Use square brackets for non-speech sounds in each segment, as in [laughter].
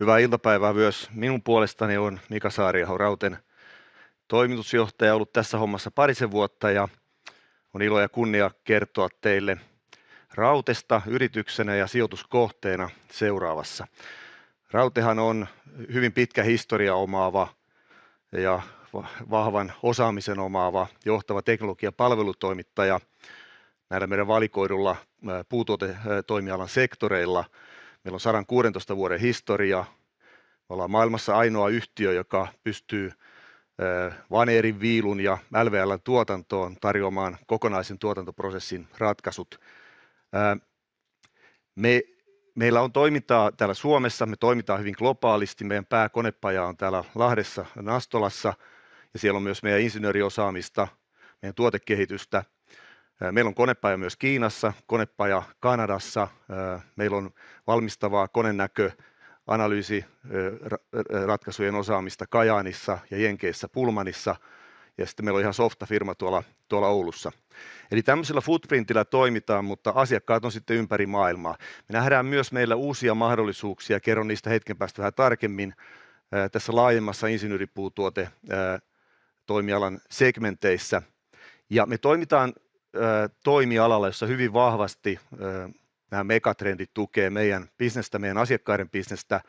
Hyvää iltapäivää myös minun puolestani on Mika Saariaho Rauten toimitusjohtaja ollut tässä hommassa parisen vuotta ja on ilo ja kunnia kertoa teille Rautesta yrityksenä ja sijoituskohteena seuraavassa. Rautehan on hyvin pitkä historia omaava ja vahvan osaamisen omaava johtava teknologiapalvelutoimittaja ja palvelutoimittaja näillä meidän valikoidulla puutuotetoimialan sektoreilla – Meillä on 116 vuoden historia. Me ollaan maailmassa ainoa yhtiö, joka pystyy Vaneerin viilun ja lvl tuotantoon tarjoamaan kokonaisen tuotantoprosessin ratkaisut. Me, meillä on toimintaa täällä Suomessa, me toimitaan hyvin globaalisti. Meidän pääkonepaja on täällä Lahdessa, Nastolassa, ja siellä on myös meidän insinööriosaamista, meidän tuotekehitystä – Meillä on konepaja myös Kiinassa, konepaja Kanadassa, meillä on valmistavaa konenäkö analyysiratkaisujen osaamista Kajaanissa ja Jenkeissä Pulmanissa, ja sitten meillä on ihan softafirma tuolla, tuolla Oulussa. Eli tämmöisellä footprintillä toimitaan, mutta asiakkaat on sitten ympäri maailmaa. Me nähdään myös meillä uusia mahdollisuuksia, kerron niistä hetken päästä vähän tarkemmin, tässä laajemmassa insinööripuutuote toimialan segmenteissä. Ja me toimitaan toimialalla, jossa hyvin vahvasti nämä megatrendit tukee meidän bisnestä, meidän asiakkaiden bisnestä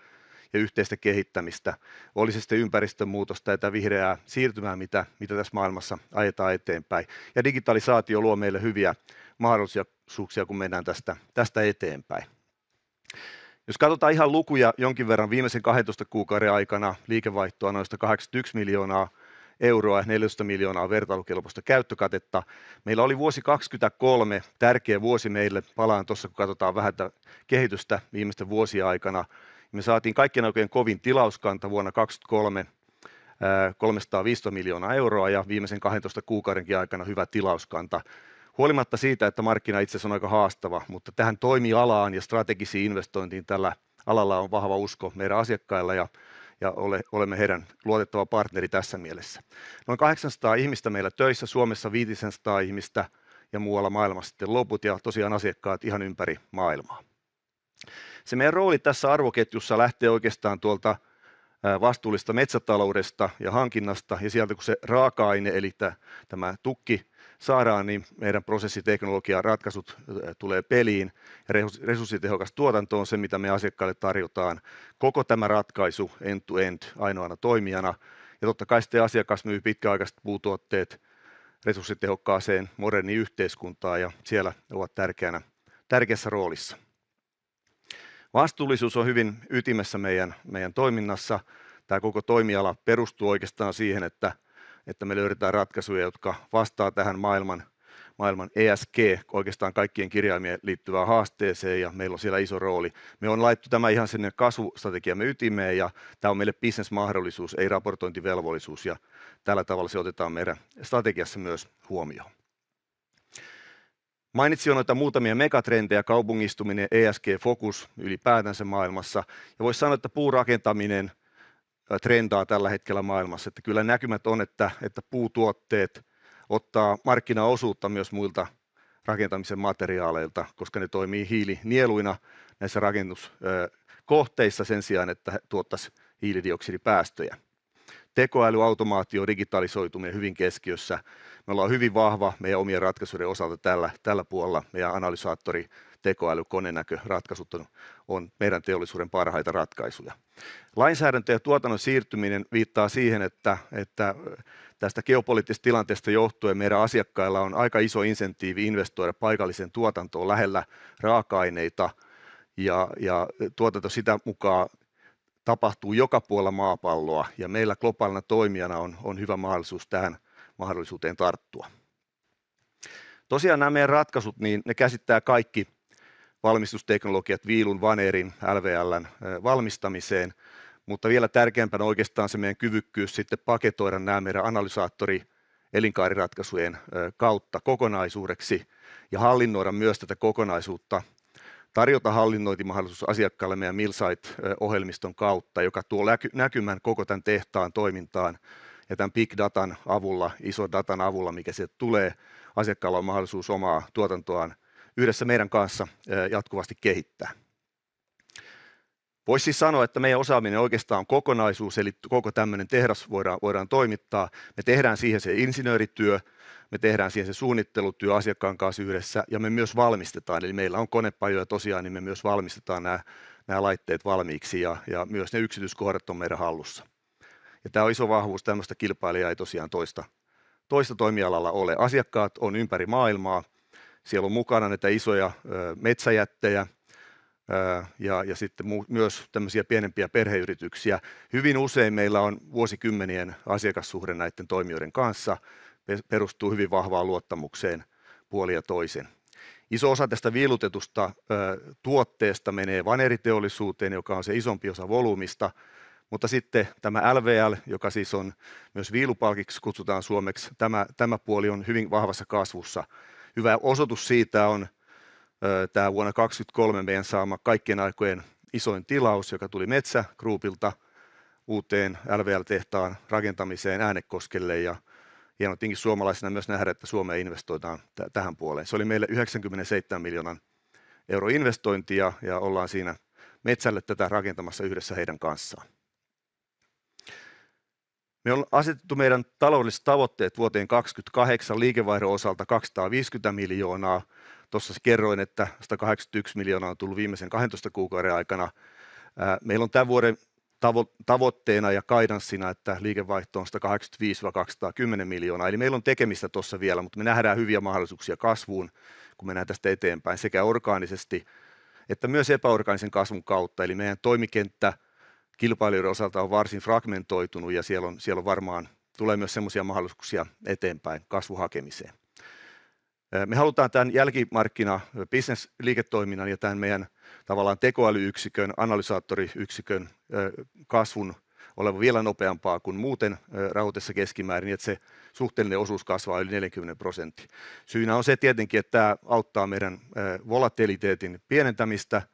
ja yhteistä kehittämistä. Oli se sitten ympäristönmuutosta ja vihreää siirtymää, mitä, mitä tässä maailmassa ajetaan eteenpäin. Ja digitalisaatio luo meille hyviä mahdollisuuksia, kun mennään tästä, tästä eteenpäin. Jos katsotaan ihan lukuja jonkin verran viimeisen 12 kuukauden aikana, liikevaihtoa noista 81 miljoonaa euroa 400 miljoonaa vertailukelpoista käyttökatetta. Meillä oli vuosi 2023 tärkeä vuosi meille, palaan tuossa kun katsotaan vähän kehitystä viimeisten vuosien aikana. Me saatiin kaikkien oikein kovin tilauskanta vuonna 2023 315 miljoonaa euroa ja viimeisen 12 kuukaudenkin aikana hyvä tilauskanta. Huolimatta siitä, että markkina itse asiassa on aika haastava, mutta tähän toimialaan ja strategisiin investointiin tällä alalla on vahva usko meidän asiakkailla ja ja ole, olemme heidän luotettava partneri tässä mielessä. Noin 800 ihmistä meillä töissä, Suomessa 500 ihmistä ja muualla maailmassa sitten loput ja tosiaan asiakkaat ihan ympäri maailmaa. Se meidän rooli tässä arvoketjussa lähtee oikeastaan tuolta vastuullista metsätaloudesta ja hankinnasta ja sieltä kun se raaka-aine eli tämä tukki saadaan, niin meidän prosessiteknologia ratkaisut tulee peliin. Resurssitehokas tuotanto on se, mitä me asiakkaille tarjotaan. Koko tämä ratkaisu end-to-end ainoana toimijana. Ja totta kai sitten asiakas myy pitkäaikaiset puutuotteet resurssitehokkaaseen moderni yhteiskuntaan ja siellä ovat tärkeänä, tärkeässä roolissa. Vastuullisuus on hyvin ytimessä meidän, meidän toiminnassa. Tämä koko toimiala perustuu oikeastaan siihen, että – että me löydetään ratkaisuja, jotka vastaa tähän maailman, maailman ESG, oikeastaan kaikkien kirjaimien liittyvään haasteeseen, ja meillä on siellä iso rooli. Me on laittu tämä ihan sinne kasvustrategiamme ytimeen, ja tämä on meille bisnesmahdollisuus, ei raportointivelvollisuus, ja tällä tavalla se otetaan meidän strategiassa myös huomioon. Mainitsin jo noita muutamia megatrendejä, kaupungistuminen, ESG-fokus ylipäätänsä maailmassa. Ja voisi sanoa, että puurakentaminen – trendaa tällä hetkellä maailmassa. Että kyllä näkymät on, että, että puutuotteet ottaa markkinaosuutta myös muilta rakentamisen materiaaleilta, koska ne toimii hiilinieluina näissä rakennuskohteissa sen sijaan, että tuottaisi hiilidioksidipäästöjä. Tekoäly, automaatio, digitalisoituminen hyvin keskiössä. Me ollaan hyvin vahva meidän omien ratkaisuiden osalta tällä, tällä puolella. Meidän analysaattori, tekoäly, konenäkö, ratkaisut on on meidän teollisuuden parhaita ratkaisuja. Lainsäädäntö ja tuotannon siirtyminen viittaa siihen, että, että tästä geopoliittisesta tilanteesta johtuen meidän asiakkailla on aika iso insentiivi investoida paikalliseen tuotantoon lähellä raaka-aineita ja, ja tuotanto sitä mukaan tapahtuu joka puolella maapalloa ja meillä globaalina toimijana on, on hyvä mahdollisuus tähän mahdollisuuteen tarttua. Tosiaan nämä meidän ratkaisut, niin ne käsittää kaikki valmistusteknologiat Viilun Vanerin LVLn valmistamiseen, mutta vielä tärkeämpänä oikeastaan se meidän kyvykkyys sitten paketoida nämä meidän analysaattori elinkaariratkaisujen kautta kokonaisuudeksi ja hallinnoida myös tätä kokonaisuutta, tarjota hallinnointimahdollisuus asiakkaalle meidän Millsite-ohjelmiston kautta, joka tuo näkymän koko tämän tehtaan toimintaan ja tämän big datan avulla, ison datan avulla, mikä sieltä tulee, asiakkaalla on mahdollisuus omaa tuotantoaan yhdessä meidän kanssa jatkuvasti kehittää. Voisi siis sanoa, että meidän osaaminen oikeastaan on kokonaisuus, eli koko tämmöinen tehdas voidaan, voidaan toimittaa. Me tehdään siihen se insinöörityö, me tehdään siihen se suunnittelutyö asiakkaan kanssa yhdessä, ja me myös valmistetaan, eli meillä on konepajoja tosiaan, niin me myös valmistetaan nämä, nämä laitteet valmiiksi, ja, ja myös ne yksityiskohdat on meidän hallussa. Ja tämä on iso vahvuus, tämmöistä kilpailijaa ei tosiaan toista, toista toimialalla ole. Asiakkaat on ympäri maailmaa, siellä on mukana näitä isoja metsäjättejä ja, ja sitten myös tämmöisiä pienempiä perheyrityksiä. Hyvin usein meillä on vuosikymmenien asiakassuhde näiden toimijoiden kanssa, perustuu hyvin vahvaan luottamukseen puoli ja toisin. Iso osa tästä viilutetusta tuotteesta menee vaneriteollisuuteen, joka on se isompi osa volyymista, mutta sitten tämä LVL, joka siis on myös viilupalkiksi kutsutaan suomeksi, tämä, tämä puoli on hyvin vahvassa kasvussa hyvä osoitus siitä on tämä vuonna 2023 meidän saama kaikkien aikojen isoin tilaus, joka tuli Metsä Groupilta uuteen LVL-tehtaan rakentamiseen Äänekoskelle ja hieno tietenkin suomalaisena myös nähdä, että Suomeen investoidaan t- tähän puoleen. Se oli meille 97 miljoonan euro investointia ja ollaan siinä metsälle tätä rakentamassa yhdessä heidän kanssaan. Me on asetettu meidän taloudelliset tavoitteet vuoteen 2028 liikevaihdon osalta 250 miljoonaa. Tuossa kerroin, että 181 miljoonaa on tullut viimeisen 12 kuukauden aikana. Meillä on tämän vuoden tavo- tavoitteena ja kaidanssina, että liikevaihto on 185-210 miljoonaa. Eli meillä on tekemistä tuossa vielä, mutta me nähdään hyviä mahdollisuuksia kasvuun, kun mennään tästä eteenpäin sekä orgaanisesti että myös epäorgaanisen kasvun kautta. Eli meidän toimikenttä – kilpailijoiden osalta on varsin fragmentoitunut ja siellä on, siellä on varmaan tulee myös sellaisia mahdollisuuksia eteenpäin kasvuhakemiseen. Me halutaan tämän jälkimarkkina business liiketoiminnan ja tämän meidän tavallaan tekoälyyksikön, analysaattoriyksikön kasvun olevan vielä nopeampaa kuin muuten rahoitessa keskimäärin, niin että se suhteellinen osuus kasvaa yli 40 prosenttia. Syynä on se tietenkin, että tämä auttaa meidän volatiliteetin pienentämistä –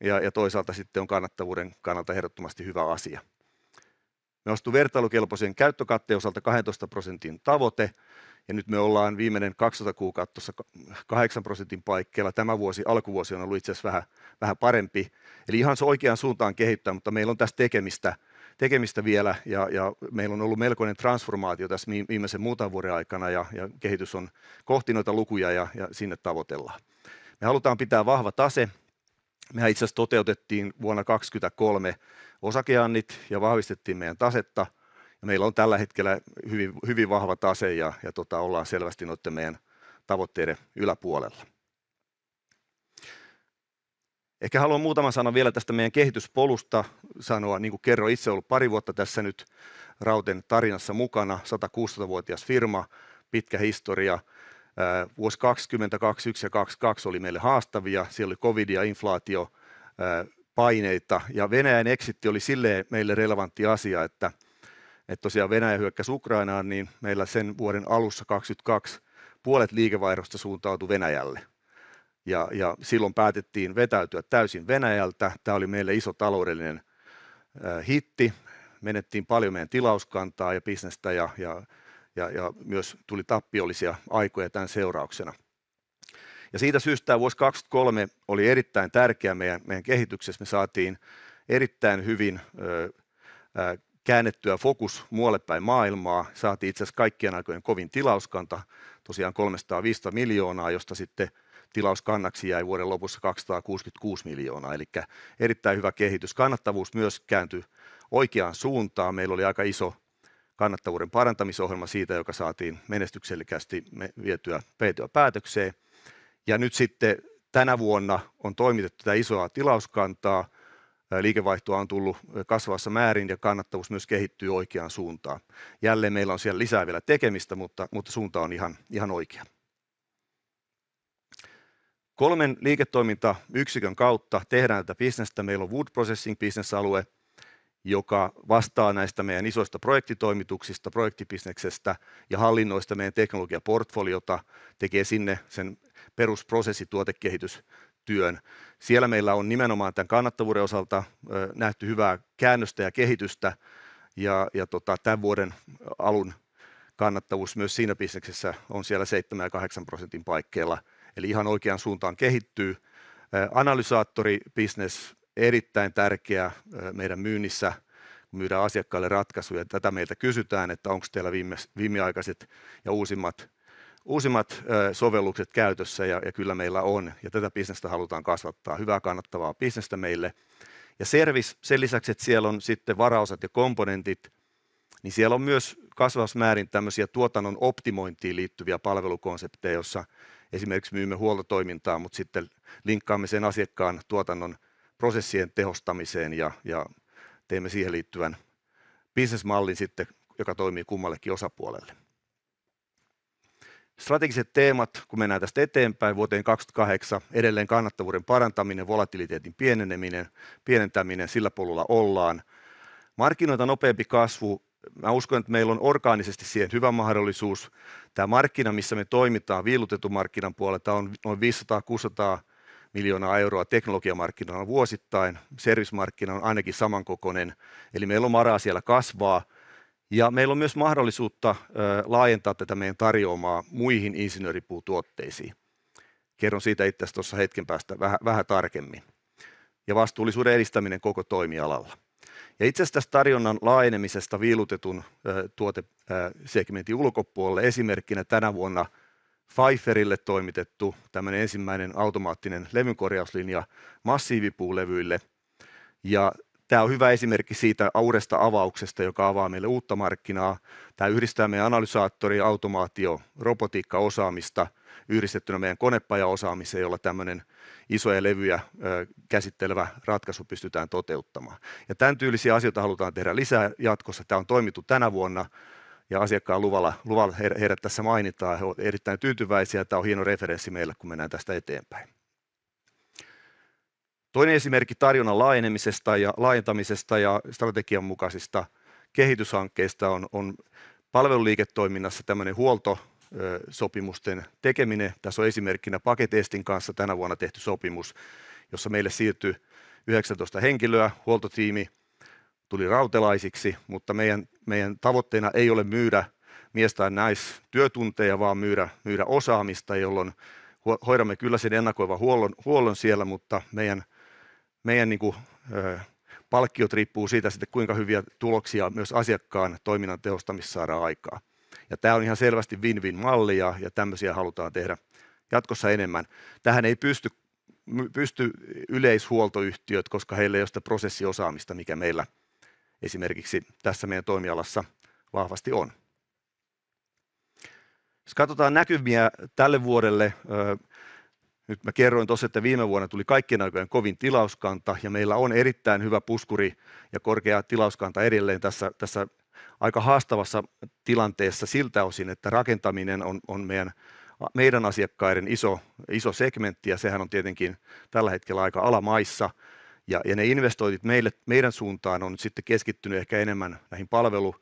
ja, ja toisaalta sitten on kannattavuuden kannalta ehdottomasti hyvä asia. Me ostui vertailukelpoisen käyttökatteen osalta 12 prosentin tavoite, ja nyt me ollaan viimeinen 200 kuukautta tuossa 8 prosentin paikkeilla. Tämä vuosi, alkuvuosi on ollut itse asiassa vähän, vähän parempi. Eli ihan se oikeaan suuntaan kehittää, mutta meillä on tässä tekemistä, tekemistä vielä, ja, ja meillä on ollut melkoinen transformaatio tässä viimeisen muutaman vuoden aikana, ja, ja kehitys on kohti noita lukuja, ja, ja sinne tavoitellaan. Me halutaan pitää vahva tase, Mehän itse asiassa toteutettiin vuonna 2023 osakeannit ja vahvistettiin meidän tasetta. Ja meillä on tällä hetkellä hyvin, hyvin vahva tase ja, ja tota, ollaan selvästi noiden meidän tavoitteiden yläpuolella. Ehkä haluan muutaman sanan vielä tästä meidän kehityspolusta sanoa. Niin kuin kerroin, itse ollut pari vuotta tässä nyt Rauten tarinassa mukana, 116-vuotias firma, pitkä historia – Äh, vuosi 2020, 2021 ja 2022 oli meille haastavia. Siellä oli covid ja inflaatio äh, paineita ja Venäjän eksitti oli sille meille relevantti asia, että, että tosiaan Venäjä hyökkäsi Ukrainaan, niin meillä sen vuoden alussa 2022 puolet liikevaihdosta suuntautui Venäjälle. Ja, ja silloin päätettiin vetäytyä täysin Venäjältä. Tämä oli meille iso taloudellinen äh, hitti. Menettiin paljon meidän tilauskantaa ja bisnestä ja, ja ja, ja myös tuli tappiollisia aikoja tämän seurauksena. Ja siitä syystä vuosi 2023 oli erittäin tärkeä meidän, meidän kehityksessä. Me saatiin erittäin hyvin ö, ö, käännettyä fokus muualle päin maailmaa. Saatiin itse asiassa kaikkien aikojen kovin tilauskanta, tosiaan 305 miljoonaa, josta sitten tilauskannaksi jäi vuoden lopussa 266 miljoonaa, eli erittäin hyvä kehitys. Kannattavuus myös kääntyi oikeaan suuntaan. Meillä oli aika iso kannattavuuden parantamisohjelma siitä, joka saatiin menestyksellisesti vietyä vietyä päätökseen. Ja nyt sitten tänä vuonna on toimitettu tätä isoa tilauskantaa, liikevaihtoa on tullut kasvavassa määrin ja kannattavuus myös kehittyy oikeaan suuntaan. Jälleen meillä on siellä lisää vielä tekemistä, mutta, mutta suunta on ihan, ihan oikea. Kolmen liiketoimintayksikön kautta tehdään tätä bisnestä. Meillä on Wood Processing bisnesalue, joka vastaa näistä meidän isoista projektitoimituksista, projektibisneksestä ja hallinnoista meidän teknologiaportfoliota, tekee sinne sen perusprosessituotekehitystyön. Siellä meillä on nimenomaan tämän kannattavuuden osalta nähty hyvää käännöstä ja kehitystä, ja, ja tota, tämän vuoden alun kannattavuus myös siinä bisneksessä on siellä 7 ja 8 prosentin paikkeilla, eli ihan oikeaan suuntaan kehittyy. Analysaattori bisnes erittäin tärkeä meidän myynnissä, kun myydään asiakkaille ratkaisuja. Tätä meiltä kysytään, että onko teillä viime, viimeaikaiset ja uusimmat, uusimmat sovellukset käytössä, ja, ja kyllä meillä on. Ja tätä bisnestä halutaan kasvattaa, hyvää kannattavaa bisnestä meille. Ja service, sen lisäksi, että siellä on sitten varaosat ja komponentit, niin siellä on myös kasvausmäärin tämmöisiä tuotannon optimointiin liittyviä palvelukonsepteja, jossa esimerkiksi myymme huoltotoimintaa, mutta sitten linkkaamme sen asiakkaan tuotannon prosessien tehostamiseen ja, ja teimme siihen liittyvän bisnesmallin sitten, joka toimii kummallekin osapuolelle. Strategiset teemat, kun mennään tästä eteenpäin vuoteen 2028, edelleen kannattavuuden parantaminen, volatiliteetin pieneneminen, pienentäminen, sillä polulla ollaan. Markkinoita nopeampi kasvu, mä uskon, että meillä on orgaanisesti siihen hyvä mahdollisuus. Tämä markkina, missä me toimitaan, viilutetun markkinan puolella, tämä on noin 500-600 miljoonaa euroa teknologiamarkkinoilla vuosittain. Servismarkkina on ainakin samankokoinen, eli meillä on maraa siellä kasvaa. Ja meillä on myös mahdollisuutta laajentaa tätä meidän tarjoamaa muihin insinööripuutuotteisiin. Kerron siitä itse asiassa tuossa hetken päästä vähän, vähän tarkemmin. Ja vastuullisuuden edistäminen koko toimialalla. Ja itse asiassa tästä tarjonnan laajenemisesta viilutetun tuotesegmentin ulkopuolelle esimerkkinä tänä vuonna – Pfeifferille toimitettu tämmöinen ensimmäinen automaattinen levynkorjauslinja massiivipuulevyille. Ja tämä on hyvä esimerkki siitä uudesta avauksesta, joka avaa meille uutta markkinaa. Tämä yhdistää meidän analysaattori, automaatio, robotiikkaosaamista yhdistettynä meidän konepajaosaamiseen, jolla tämmöinen isoja levyjä käsittelevä ratkaisu pystytään toteuttamaan. Ja tämän tyylisiä asioita halutaan tehdä lisää jatkossa. Tämä on toimittu tänä vuonna ja asiakkaan luvalla, luvalla heidät tässä mainitaan. He ovat erittäin tyytyväisiä. Tämä on hieno referenssi meille, kun mennään tästä eteenpäin. Toinen esimerkki tarjonnan laajenemisesta ja laajentamisesta ja strategian mukaisista kehityshankkeista on, on palveluliiketoiminnassa tämmöinen sopimusten tekeminen. Tässä on esimerkkinä Paketestin kanssa tänä vuonna tehty sopimus, jossa meille siirtyi 19 henkilöä, huoltotiimi – tuli rautelaisiksi, mutta meidän, meidän tavoitteena ei ole myydä mies- tai naistyötunteja, vaan myydä, myydä osaamista, jolloin hoidamme kyllä sen ennakoivan huollon, huollon siellä, mutta meidän, meidän niin kuin, ö, palkkiot riippuu siitä, sitten, kuinka hyviä tuloksia myös asiakkaan toiminnan tehostamissa saadaan aikaa. Ja tämä on ihan selvästi win-win malli ja, ja tämmöisiä halutaan tehdä jatkossa enemmän. Tähän ei pysty, pysty yleishuoltoyhtiöt, koska heillä ei ole sitä prosessiosaamista, mikä meillä – esimerkiksi tässä meidän toimialassa vahvasti on. Jos katsotaan näkymiä tälle vuodelle, nyt mä kerroin tuossa, että viime vuonna tuli kaikkien aikojen kovin tilauskanta, ja meillä on erittäin hyvä puskuri ja korkea tilauskanta edelleen tässä, tässä aika haastavassa tilanteessa siltä osin, että rakentaminen on, on meidän, meidän asiakkaiden iso, iso segmentti, ja sehän on tietenkin tällä hetkellä aika alamaissa, ja, ja ne investoinnit meille, meidän suuntaan on sitten keskittynyt ehkä enemmän näihin palvelu-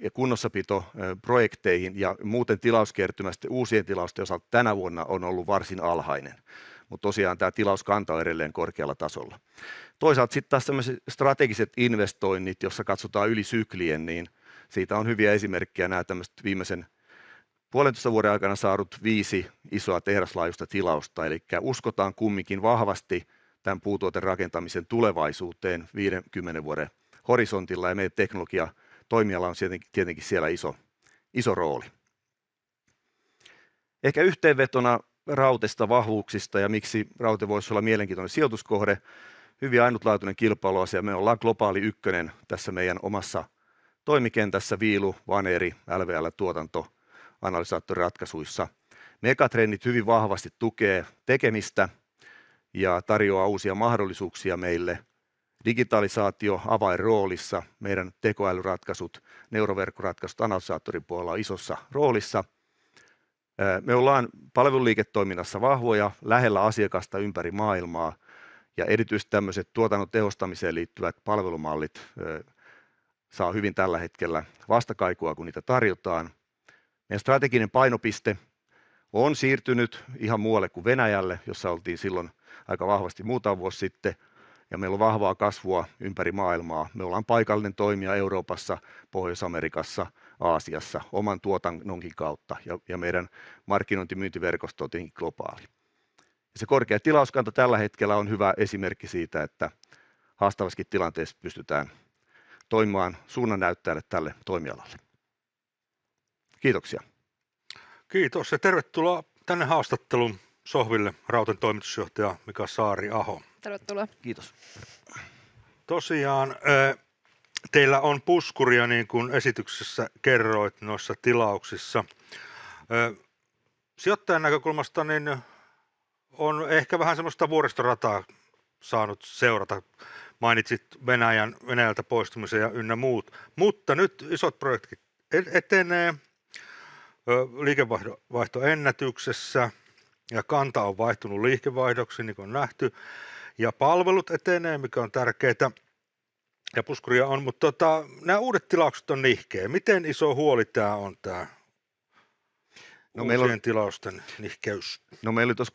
ja kunnossapitoprojekteihin ja muuten tilauskertymästä uusien tilausten osalta tänä vuonna on ollut varsin alhainen. Mutta tosiaan tämä tilauskanta on edelleen korkealla tasolla. Toisaalta sitten taas sellaiset strategiset investoinnit, jossa katsotaan yli syklien, niin siitä on hyviä esimerkkejä nämä tämmöiset viimeisen puolentoista vuoden aikana saadut viisi isoa tehdaslaajuista tilausta, eli uskotaan kumminkin vahvasti tämän puutuoterakentamisen tulevaisuuteen 50 vuoden horisontilla ja meidän teknologia toimiala on tietenkin siellä iso, iso rooli. Ehkä yhteenvetona rautesta vahvuuksista ja miksi raute voisi olla mielenkiintoinen sijoituskohde. Hyvin ainutlaatuinen kilpailuasia. Me ollaan globaali ykkönen tässä meidän omassa toimikentässä viilu, Vaneri, LVL-tuotanto, analysaattoriratkaisuissa. Megatrendit hyvin vahvasti tukee tekemistä – ja tarjoaa uusia mahdollisuuksia meille. Digitalisaatio avainroolissa, meidän tekoälyratkaisut, neuroverkkoratkaisut analysaattorin puolella on isossa roolissa. Me ollaan palveluliiketoiminnassa vahvoja, lähellä asiakasta ympäri maailmaa ja erityisesti tämmöiset tuotannon tehostamiseen liittyvät palvelumallit saa hyvin tällä hetkellä vastakaikua, kun niitä tarjotaan. Meidän strateginen painopiste on siirtynyt ihan muualle kuin Venäjälle, jossa oltiin silloin aika vahvasti muutama vuosi sitten, ja meillä on vahvaa kasvua ympäri maailmaa. Me ollaan paikallinen toimija Euroopassa, Pohjois-Amerikassa, Aasiassa oman tuotannonkin kautta, ja, ja meidän markkinointimyyntiverkosto on tietenkin globaali. Ja se korkea tilauskanta tällä hetkellä on hyvä esimerkki siitä, että haastavassakin tilanteessa pystytään toimimaan suunnannäyttäjälle tälle toimialalle. Kiitoksia. Kiitos ja tervetuloa tänne haastatteluun. Sohville, Rauten toimitusjohtaja Mika Saari-Aho. Tervetuloa. Kiitos. Tosiaan eh, teillä on puskuria, niin kuin esityksessä kerroit noissa tilauksissa. Eh, sijoittajan näkökulmasta niin on ehkä vähän semmoista vuoristorataa saanut seurata. Mainitsit Venäjän, Venäjältä poistumisen ja ynnä muut. Mutta nyt isot projektit etenee eh, liikevaihtoennätyksessä – ja kanta on vaihtunut liikevaihdoksi, niin kuin on nähty, ja palvelut etenee, mikä on tärkeää, ja puskuria on, mutta tota, nämä uudet tilaukset on nihkeä. Miten iso huoli tämä on tämä No meillä on, tilausten nihkeys. No meillä oli tuossa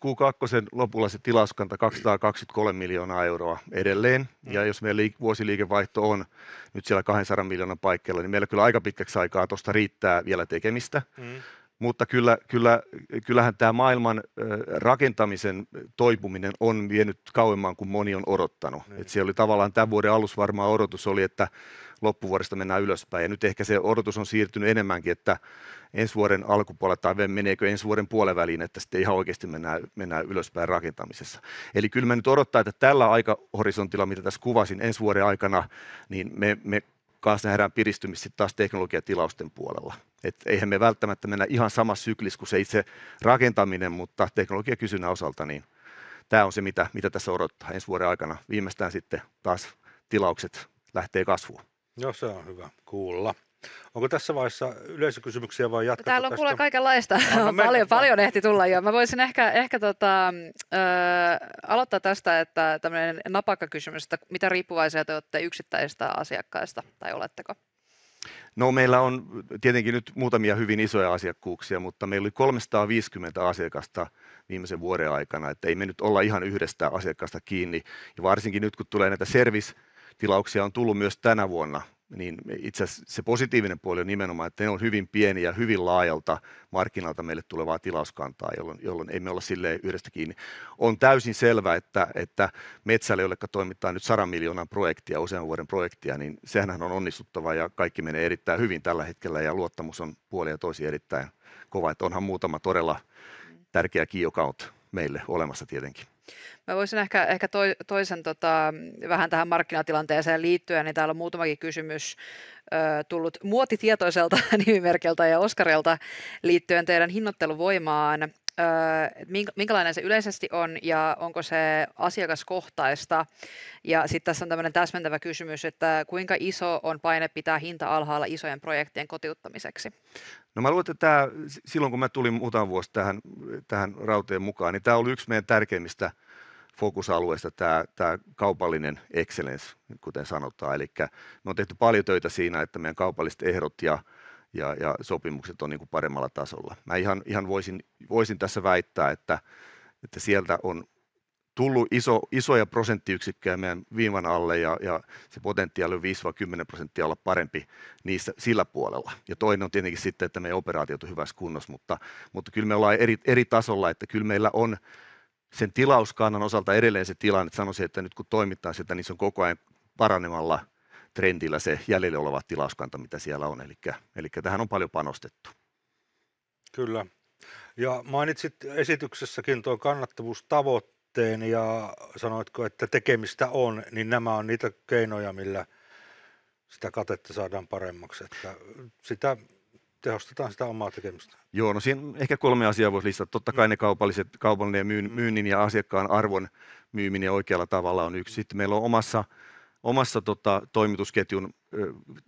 Q2 lopulla se tilauskanta 223 miljoonaa euroa edelleen, mm. ja jos meillä vuosiliikevaihto on nyt siellä 200 miljoonan paikkeilla, niin meillä kyllä aika pitkäksi aikaa tuosta riittää vielä tekemistä. Mm mutta kyllä, kyllä, kyllähän tämä maailman rakentamisen toipuminen on vienyt kauemmin kuin moni on odottanut. Niin. Että siellä oli tavallaan tämän vuoden alus varmaan odotus oli, että loppuvuodesta mennään ylöspäin. Ja nyt ehkä se odotus on siirtynyt enemmänkin, että ensi vuoden alkupuolella tai meneekö ensi vuoden väliin, että sitten ihan oikeasti mennään, mennään ylöspäin rakentamisessa. Eli kyllä mä nyt odottaa, että tällä aikahorisontilla, mitä tässä kuvasin ensi vuoden aikana, niin me, me kanssa nähdään piristymistä sitten taas teknologiatilausten puolella. Et eihän me välttämättä mennä ihan sama syklis kuin se itse rakentaminen, mutta teknologiakysynnän osalta niin tämä on se, mitä, mitä tässä odottaa ensi vuoden aikana. Viimeistään sitten taas tilaukset lähtee kasvuun. No se on hyvä kuulla. Onko tässä vaiheessa yleisökysymyksiä vai jatketaan? Täällä on tästä? kuule kaikenlaista. Anna [laughs] paljon, paljon ehti tulla jo. Mä voisin ehkä, ehkä tota, ö, aloittaa tästä, että tämmöinen napakka kysymys, että mitä riippuvaisia te olette yksittäisistä asiakkaista tai oletteko? No meillä on tietenkin nyt muutamia hyvin isoja asiakkuuksia, mutta meillä oli 350 asiakasta viimeisen vuoden aikana, että ei me nyt olla ihan yhdestä asiakkaasta kiinni. Ja varsinkin nyt kun tulee näitä servistilauksia tilauksia on tullut myös tänä vuonna niin itse asiassa se positiivinen puoli on nimenomaan, että ne on hyvin pieniä ja hyvin laajalta markkinalta meille tulevaa tilauskantaa, jolloin, jolloin emme olla sille yhdestä kiinni. On täysin selvä, että, että metsälle, jolle toimittaa nyt 100 miljoonan projektia, usean vuoden projektia, niin sehän on onnistuttava ja kaikki menee erittäin hyvin tällä hetkellä ja luottamus on puolia ja toisi erittäin kova. Että onhan muutama todella tärkeä key meille olemassa tietenkin. Mä voisin ehkä, ehkä toi, toisen tota, vähän tähän markkinatilanteeseen liittyen, niin täällä on muutamakin kysymys ö, tullut muotitietoiselta [laughs] nimimerkiltä ja Oskarilta liittyen teidän hinnoitteluvoimaan minkälainen se yleisesti on ja onko se asiakaskohtaista. Ja sitten tässä on tämmöinen täsmentävä kysymys, että kuinka iso on paine pitää hinta alhaalla isojen projektien kotiuttamiseksi? No mä luulen, että tämä, silloin kun mä tulin muutaman vuosi tähän, tähän rauteen mukaan, niin tämä oli yksi meidän tärkeimmistä fokusalueista tämä, tämä kaupallinen excellence, kuten sanotaan. Eli me on tehty paljon töitä siinä, että meidän kaupalliset ehdot ja ja, ja sopimukset on niin kuin paremmalla tasolla. Mä ihan, ihan voisin, voisin tässä väittää, että, että sieltä on tullut iso, isoja prosenttiyksikköjä meidän viivan alle ja, ja se potentiaali on 5-10 prosenttia olla parempi niissä, sillä puolella. Ja toinen on tietenkin sitten, että meidän operaatiot on hyvässä kunnossa, mutta, mutta kyllä me ollaan eri, eri tasolla, että kyllä meillä on sen tilauskannan osalta edelleen se tilanne, että sanoisin, että nyt kun toimitaan sitä, niin se on koko ajan paranemalla – trendillä se jäljellä oleva tilauskanta, mitä siellä on. Eli, eli tähän on paljon panostettu. Kyllä. Ja mainitsit esityksessäkin tuon kannattavuustavoitteen ja sanoitko, että tekemistä on, niin nämä on niitä keinoja, millä sitä katetta saadaan paremmaksi. Että sitä tehostetaan sitä omaa tekemistä. Joo, no siinä ehkä kolme asiaa voisi listata. Totta kai ne kaupalliset, kaupallinen myynnin ja asiakkaan arvon myyminen oikealla tavalla on yksi. Sitten meillä on omassa omassa tota, toimitusketjun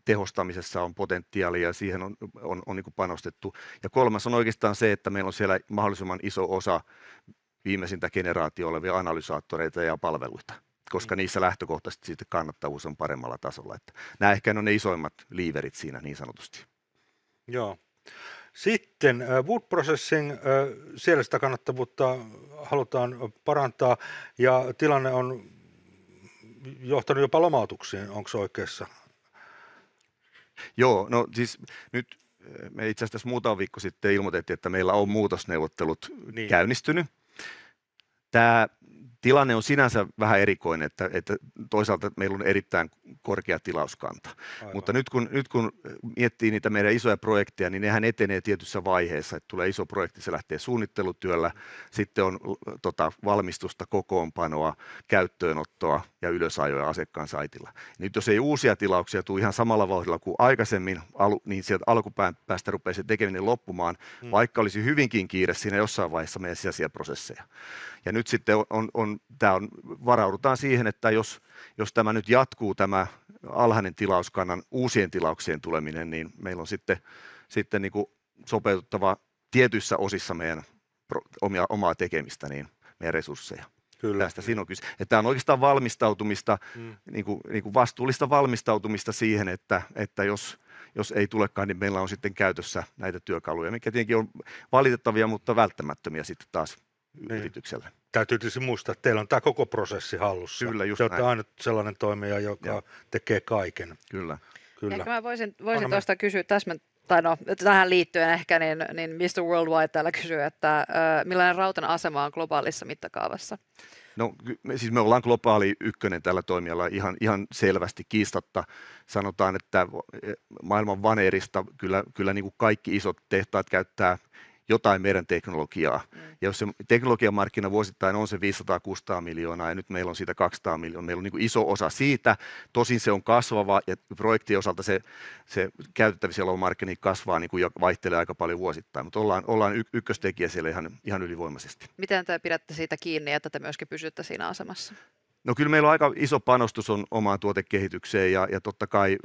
tehostamisessa on potentiaalia ja siihen on, on, on niin panostettu. Ja kolmas on oikeastaan se, että meillä on siellä mahdollisimman iso osa viimeisintä generaatio olevia analysaattoreita ja palveluita, koska mm. niissä lähtökohtaisesti sitten kannattavuus on paremmalla tasolla. Että nämä ehkä on ne isoimmat liiverit siinä niin sanotusti. Joo. Sitten wood processing, siellä sitä kannattavuutta halutaan parantaa ja tilanne on johtanut jopa lomautuksiin, onko se oikeassa? Joo, no siis nyt eh, me itse asiassa muutama viikko sitten ilmoitettiin, että meillä on muutosneuvottelut niin. käynnistynyt. Tämä tilanne on sinänsä vähän erikoinen, että, että toisaalta meillä on erittäin korkea tilauskanta. Aivan. Mutta nyt kun, nyt kun miettii niitä meidän isoja projekteja, niin nehän etenee tietyssä vaiheessa. Että tulee iso projekti, se lähtee suunnittelutyöllä, sitten on tota, valmistusta, kokoonpanoa, käyttöönottoa ja ylösajoja asiakkaan saitilla. Nyt jos ei uusia tilauksia tule ihan samalla vauhdilla kuin aikaisemmin, alu, niin sieltä alkupään päästä rupeaa se tekeminen loppumaan, hmm. vaikka olisi hyvinkin kiire siinä jossain vaiheessa meidän sisäisiä prosesseja. Ja nyt sitten on, on, tämä on, varaudutaan siihen, että jos, jos tämä nyt jatkuu, tämä alhainen tilauskannan uusien tilauksien tuleminen, niin meillä on sitten, sitten niin kuin sopeutettava tietyissä osissa meidän omia, omaa tekemistä, niin meidän resursseja. Kyllä. Tästä siinä on kyse. Että tämä on oikeastaan valmistautumista, mm. niin kuin, niin kuin vastuullista valmistautumista siihen, että, että jos, jos ei tulekaan, niin meillä on sitten käytössä näitä työkaluja, mikä tietenkin on valitettavia, mutta välttämättömiä sitten taas niin. yritykselle. Täytyy tietysti muistaa, että teillä on tämä koko prosessi hallussa. Kyllä, just Te olette ainut sellainen toimija, joka ja. tekee kaiken. Kyllä. Kyllä. Ehkä mä voisin, voisin tuosta kysyä täsmän, tai no, tähän liittyen ehkä, niin, niin Mr. Worldwide täällä kysyy, että äh, millainen rautan asema on globaalissa mittakaavassa? No me, siis me ollaan globaali ykkönen tällä toimialalla ihan, ihan selvästi kiistatta. Sanotaan, että e, maailman vaneerista kyllä, kyllä niin kuin kaikki isot tehtaat käyttää jotain meidän teknologiaa. Mm. Ja jos se teknologiamarkkina vuosittain on se 500-600 miljoonaa ja nyt meillä on siitä 200 miljoonaa, meillä on niin iso osa siitä. Tosin se on kasvava ja projektien osalta se, se käytettävissä oleva markkina kasvaa niin kuin vaihtelee aika paljon vuosittain, mutta ollaan, ollaan y- ykköstekijä siellä ihan, ihan ylivoimaisesti. Miten te pidätte siitä kiinni, että te myöskin pysytte siinä asemassa? No kyllä meillä on aika iso panostus on omaan tuotekehitykseen ja, ja totta kai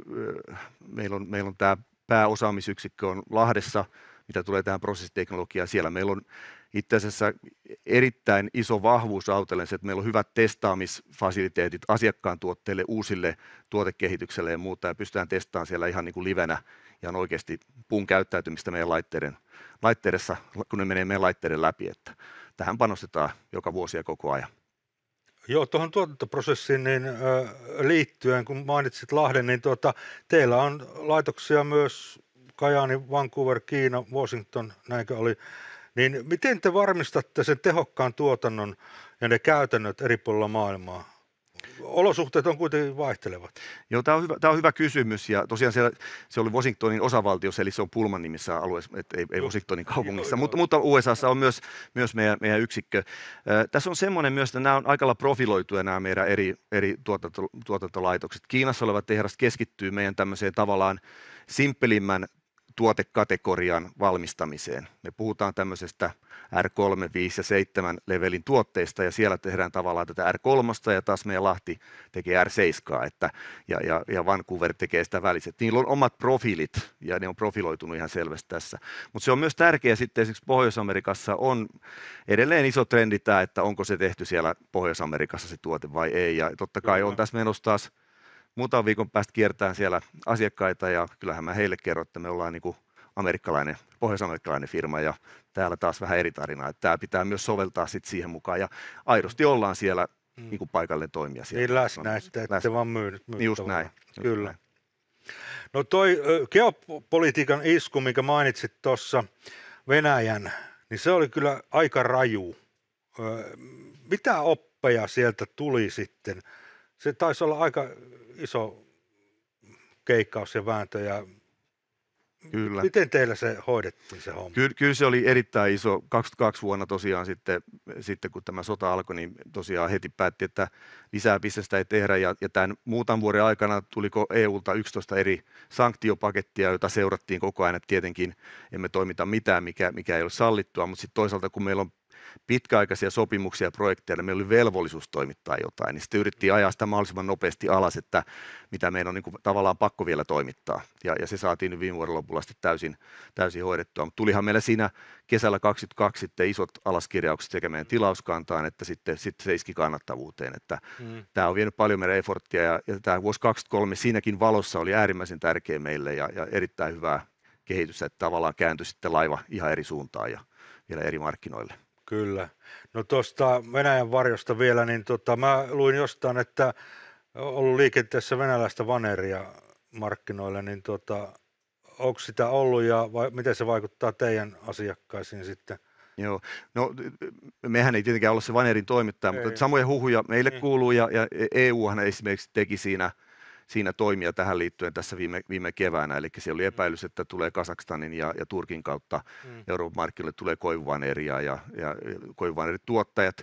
meillä on, meillä on tämä pääosaamisyksikkö on Lahdessa – mitä tulee tähän prosessiteknologiaan. Siellä meillä on itse asiassa erittäin iso vahvuus Autelen se, että meillä on hyvät testaamisfasiliteetit asiakkaan tuotteille, uusille tuotekehitykselle ja muuta, ja pystytään testaamaan siellä ihan niin kuin livenä ihan oikeasti puun käyttäytymistä meidän laitteiden, laitteidessa, kun ne menee meidän laitteiden läpi, että tähän panostetaan joka vuosi ja koko ajan. Joo, tuohon tuotantoprosessiin niin, ö, liittyen, kun mainitsit Lahden, niin tuota, teillä on laitoksia myös Kajaani, Vancouver, Kiina, Washington, näinkö oli, niin miten te varmistatte sen tehokkaan tuotannon ja ne käytännöt eri puolilla maailmaa? olosuhteet on kuitenkin vaihtelevat. Joo, tämä on, hyvä, tämä on hyvä kysymys ja tosiaan se, se oli Washingtonin osavaltiossa, eli se on Pullman nimissä alueessa, et ei, ei Washingtonin kaupungissa, joo, mutta, joo. mutta USAssa on myös, myös meidän, meidän yksikkö. Äh, tässä on semmoinen myös, että nämä on aika profiloituja nämä meidän eri, eri tuotanto, tuotantolaitokset. Kiinassa olevat tehdas keskittyy meidän tämmöiseen tavallaan simppelimmän tuotekategorian valmistamiseen. Me puhutaan tämmöisestä R3, 5 ja 7 levelin tuotteista ja siellä tehdään tavallaan tätä R3 ja taas meidän Lahti tekee R7 että, ja, ja, ja Vancouver tekee sitä väliset. Niillä on omat profiilit ja ne on profiloitunut ihan selvästi tässä. Mutta se on myös tärkeää sitten esimerkiksi Pohjois-Amerikassa on edelleen iso trendi tämä, että onko se tehty siellä Pohjois-Amerikassa se tuote vai ei. Ja totta kai on tässä menossa taas muutaman viikon päästä kiertää siellä asiakkaita ja kyllähän mä heille kerron, että me ollaan niin kuin amerikkalainen, pohjois-amerikkalainen firma ja täällä taas vähän eri tarina. Että tämä pitää myös soveltaa sit siihen mukaan ja aidosti ollaan siellä mm. niin paikallinen toimija. Siellä. Niin läsnä, no, että ette läsnä. vaan myynyt. Just näin. Kyllä. näin. No toi geopolitiikan isku, minkä mainitsit tuossa Venäjän, niin se oli kyllä aika raju. Mitä oppeja sieltä tuli sitten? Se taisi olla aika iso keikkaus ja vääntö ja Kyllä. Miten teillä se hoidettiin se homma? Ky- kyllä se oli erittäin iso. 22 vuonna tosiaan sitten, sitten, kun tämä sota alkoi, niin tosiaan heti päätti, että lisää bisnestä ei tehdä. Ja, ja tämän muutaman vuoden aikana tuliko EUlta 11 eri sanktiopakettia, joita seurattiin koko ajan, että tietenkin emme toimita mitään, mikä, mikä ei ole sallittua. Mutta sitten toisaalta, kun meillä on pitkäaikaisia sopimuksia ja niin meillä oli velvollisuus toimittaa jotain, niin sitten yritettiin ajaa sitä mahdollisimman nopeasti alas, että mitä meidän on niin kuin, tavallaan pakko vielä toimittaa. Ja, ja se saatiin nyt viime vuoden lopulla sitten täysin, täysin hoidettua. Mutta tulihan meillä siinä kesällä 22 sitten isot alaskirjaukset sekä meidän tilauskantaan, että sitten, sitten se iski kannattavuuteen. Että mm. Tämä on vienyt paljon meidän eforttia ja, ja tämä vuosi 23 siinäkin valossa oli äärimmäisen tärkeä meille ja, ja erittäin hyvää kehitystä, että tavallaan kääntyi sitten laiva ihan eri suuntaan ja vielä eri markkinoille. Kyllä. No tuosta Venäjän varjosta vielä, niin tota, mä luin jostain, että on ollut liikenteessä venäläistä vaneria markkinoille, niin tota, onko sitä ollut ja vai, miten se vaikuttaa teidän asiakkaisiin sitten? Joo, no mehän ei tietenkään olla se vanerin toimittaja, ei. mutta samoja huhuja meille niin. kuuluu ja, ja EUhan esimerkiksi teki siinä – siinä toimia tähän liittyen tässä viime, viime keväänä. Eli siellä oli mm. epäilys, että tulee Kasakstanin ja, ja Turkin kautta mm. Euroopan markkinoille tulee eriä ja, ja eri tuottajat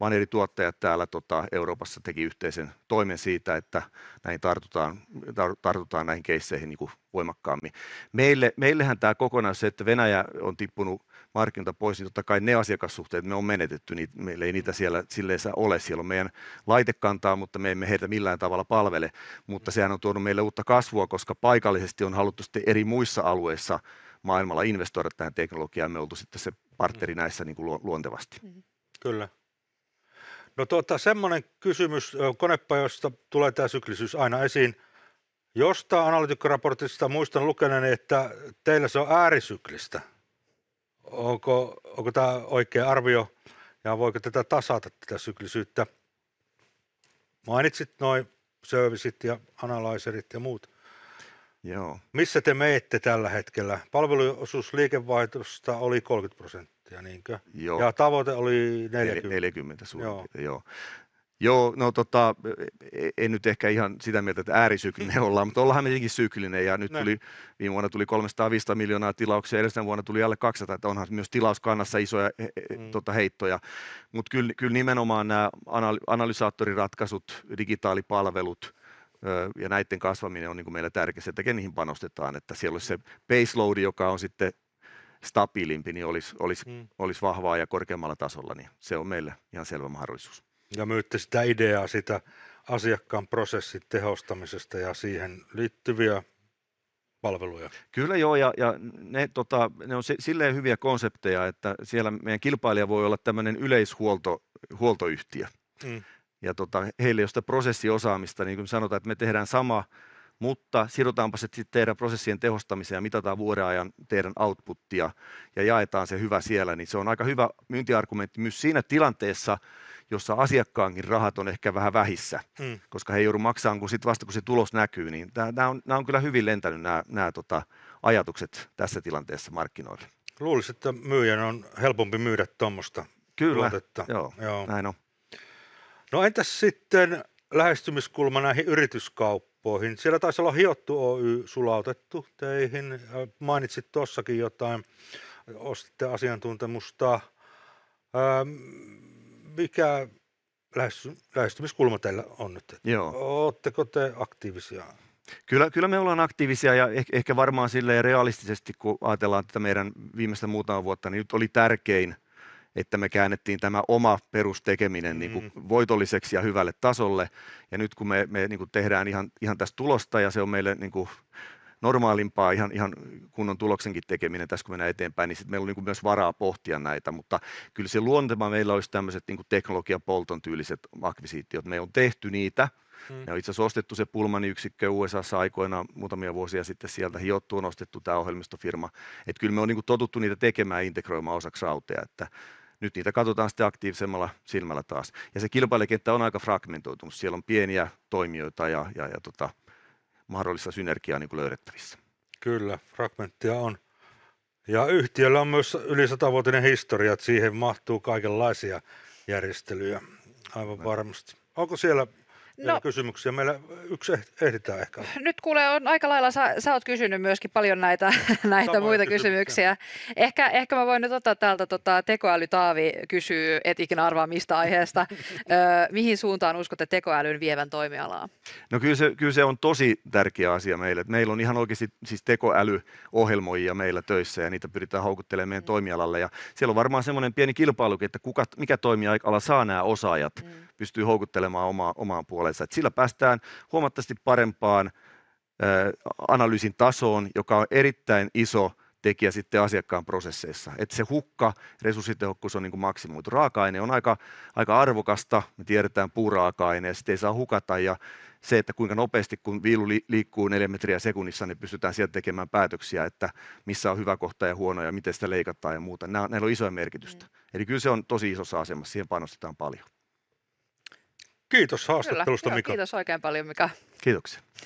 vaan eri tuottajat täällä tota, Euroopassa teki yhteisen toimen siitä, että näihin tartutaan, tar, tartutaan näihin keisseihin niin kuin voimakkaammin. Meille, meillähän tämä kokonaisuus, se, että Venäjä on tippunut markkinoilta pois, niin totta kai ne asiakassuhteet me on menetetty, niin meillä ei niitä siellä silleen ole. Siellä on meidän laitekantaa, mutta me emme heitä millään tavalla palvele, mutta sehän on tuonut meille uutta kasvua, koska paikallisesti on haluttu sitten eri muissa alueissa maailmalla investoida tähän teknologiaan, me oltu sitten se partneri mm. näissä niin kuin luontevasti. Mm-hmm. Kyllä. No tuota, semmoinen kysymys konepajoista tulee tämä syklisyys aina esiin. josta analytikkoraportista muistan lukeneeni, että teillä se on äärisyklistä. Onko, onko tämä oikea arvio ja voiko tätä tasata, tätä syklisyyttä? Mainitsit noin servisit ja analyzerit ja muut – Joo. Missä te meette tällä hetkellä? Palveluosuus liikevaihdosta oli 30 prosenttia, niinkö? Joo. Ja tavoite oli 40. 40 suurin Joo. joo. Joo, no tota, e, e, en nyt ehkä ihan sitä mieltä, että äärisyklinen [laughs] ollaan, mutta ollaan me syklinen ja nyt tuli, viime vuonna tuli 350 miljoonaa tilauksia, edellisenä vuonna tuli alle 200, että onhan myös tilauskannassa isoja e, mm. tota, heittoja, mutta kyllä, kyllä nimenomaan nämä analysaattoriratkaisut, digitaalipalvelut, ja näiden kasvaminen on niin kuin meillä tärkeä, että niihin panostetaan, että siellä olisi se baseload, joka on sitten stabiilimpi, niin olisi, olisi, mm. olisi vahvaa ja korkeammalla tasolla, niin se on meille ihan selvä mahdollisuus. Ja myytte sitä ideaa sitä asiakkaan prosessin tehostamisesta ja siihen liittyviä palveluja. Kyllä joo, ja, ja ne, tota, ne on silleen hyviä konsepteja, että siellä meidän kilpailija voi olla tämmöinen yleishuoltoyhtiö. Yleishuolto, mm ja tota, heille ei ole sitä prosessiosaamista, niin kuin sanotaan, että me tehdään sama, mutta sidotaanpa se sitten teidän prosessien tehostamiseen ja mitataan vuoden ajan teidän outputtia ja jaetaan se hyvä siellä, niin se on aika hyvä myyntiargumentti myös siinä tilanteessa, jossa asiakkaankin rahat on ehkä vähän vähissä, hmm. koska he ei joudu maksamaan kun sit vasta kun se tulos näkyy, niin nämä on, on kyllä hyvin lentänyt nämä, tota, ajatukset tässä tilanteessa markkinoille. Luulisin, että myyjän on helpompi myydä tuommoista Kyllä, joo, joo, näin on. No entäs sitten lähestymiskulma näihin yrityskauppoihin? Siellä taisi olla hiottu Oy sulautettu teihin. Mainitsit tuossakin jotain, ostitte asiantuntemusta. Mikä lähestymiskulma teillä on nyt? Joo. Oletteko te aktiivisia? Kyllä, kyllä me ollaan aktiivisia ja ehkä varmaan silleen realistisesti, kun ajatellaan tätä meidän viimeistä muutama vuotta, niin nyt oli tärkein – että me käännettiin tämä oma perustekeminen mm. niin kuin mm-hmm. voitolliseksi ja hyvälle tasolle. Ja nyt kun me, me niin kuin tehdään ihan, ihan tästä tulosta ja se on meille niin kuin normaalimpaa ihan, ihan kunnon tuloksenkin tekeminen tässä, kun mennään eteenpäin, niin sitten meillä on niin myös varaa pohtia näitä, mutta kyllä se luontema meillä olisi tämmöiset niin teknologiapolton tyyliset akvisiitiot. Me on tehty niitä, Mm. Me on itse asiassa ostettu se Pulmanin yksikkö USAssa aikoinaan muutamia vuosia sitten sieltä hiottuun ostettu tämä ohjelmistofirma. että kyllä me on niin totuttu niitä tekemään integroimaan osaksi rautea, että nyt niitä katsotaan sitten aktiivisemmalla silmällä taas. Ja se kilpailikenttä on aika fragmentoitunut. Siellä on pieniä toimijoita ja, ja, ja tota, mahdollista synergiaa niin kuin löydettävissä. Kyllä, fragmenttia on. Ja yhtiöllä on myös yli satavuotinen historia, että siihen mahtuu kaikenlaisia järjestelyjä aivan varmasti. Onko siellä no, kysymyksiä. Meillä yksi ehditään ehkä. Nyt kuule, on aika lailla, sä, sä oot kysynyt myöskin paljon näitä, [laughs] näitä muita kysymyksiä. kysymyksiä. Ehkä, ehkä mä voin nyt ottaa täältä tota, tekoäly Taavi kysyy, et ikinä arvaa mistä aiheesta. [laughs] Ö, mihin suuntaan uskotte tekoälyn vievän toimialaa? No kyllä se, kyllä se on tosi tärkeä asia meille. Meillä on ihan oikeasti siis tekoälyohjelmoijia meillä töissä ja niitä pyritään houkuttelemaan meidän mm. toimialalle. Ja siellä on varmaan semmoinen pieni kilpailukin, että kuka, mikä toimiala saa nämä osaajat. Mm pystyy houkuttelemaan omaa, omaan puoleensa. Et sillä päästään huomattavasti parempaan ö, analyysin tasoon, joka on erittäin iso tekijä sitten asiakkaan prosesseissa. Että se hukka, resurssitehokkuus on niin kuin maksimoitu. Raaka-aine on aika, aika arvokasta, me tiedetään puuraaka-aine ja sitä ei saa hukata ja se, että kuinka nopeasti kun viilu liikkuu neljä metriä sekunnissa, niin pystytään sieltä tekemään päätöksiä, että missä on hyvä kohta ja huono ja miten sitä leikataan ja muuta. Nämä, näillä on isoja merkitystä. Mm. Eli kyllä se on tosi isossa asemassa, siihen panostetaan paljon. Kiitos haastattelusta, Kyllä, Mika. Joo, kiitos oikein paljon, Mika. Kiitoksia.